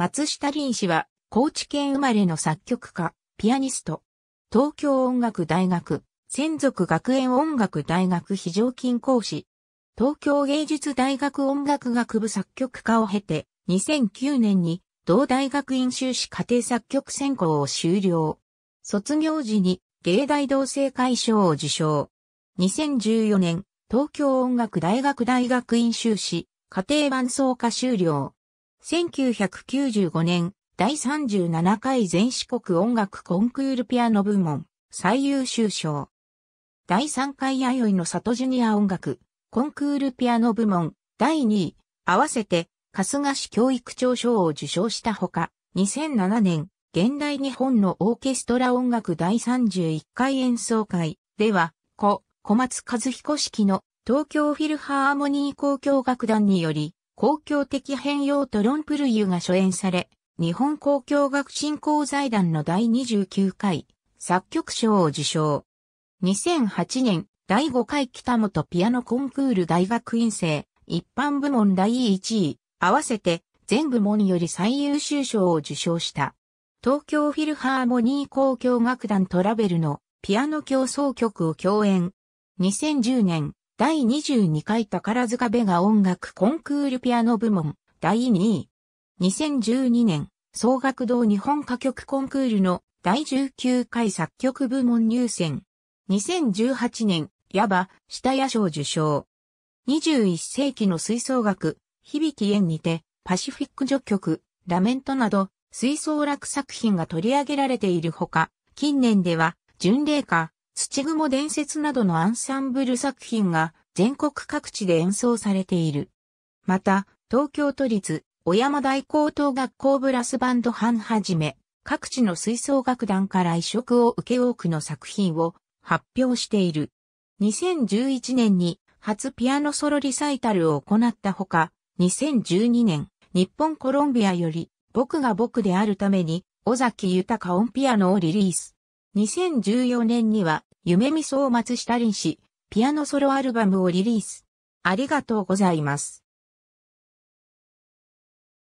松下林氏は、高知県生まれの作曲家、ピアニスト。東京音楽大学、専属学園音楽大学非常勤講師。東京芸術大学音楽学部作曲家を経て、2009年に同大学院修士家庭作曲専攻を修了。卒業時に芸大同性会賞を受賞。2014年、東京音楽大学大学院修士、家庭伴奏家修了。1995年、第37回全四国音楽コンクールピアノ部門、最優秀賞。第3回弥生の里ジュニア音楽、コンクールピアノ部門、第2位、合わせて、春日市教育長賞を受賞したほか、2007年、現代日本のオーケストラ音楽第31回演奏会では、故、小松和彦式の東京フィルハーモニー交響楽団により、公共的変容とロンプルユが初演され、日本公共学振興財団の第29回作曲賞を受賞。2008年第5回北本ピアノコンクール大学院生一般部門第1位、合わせて全部門より最優秀賞を受賞した。東京フィルハーモニー公共楽団トラベルのピアノ競争曲を共演。2010年第22回宝塚ベガ音楽コンクールピアノ部門第2位。2012年、総学堂日本歌曲コンクールの第19回作曲部門入選。2018年、矢場、下屋賞受賞。21世紀の吹奏楽、響き縁にて、パシフィック序曲、ラメントなど、吹奏楽作品が取り上げられているほか、近年では、巡礼歌、土雲伝説などのアンサンブル作品が全国各地で演奏されている。また、東京都立、小山大高等学校ブラスバンド班はじめ、各地の吹奏楽団から移植を受け多くの作品を発表している。2011年に初ピアノソロリサイタルを行ったほか、2012年、日本コロンビアより、僕が僕であるために、尾崎豊オンピアノをリリース。2014年には、夢見そう松下林氏、ピアノソロアルバムをリリース。ありがとうございます。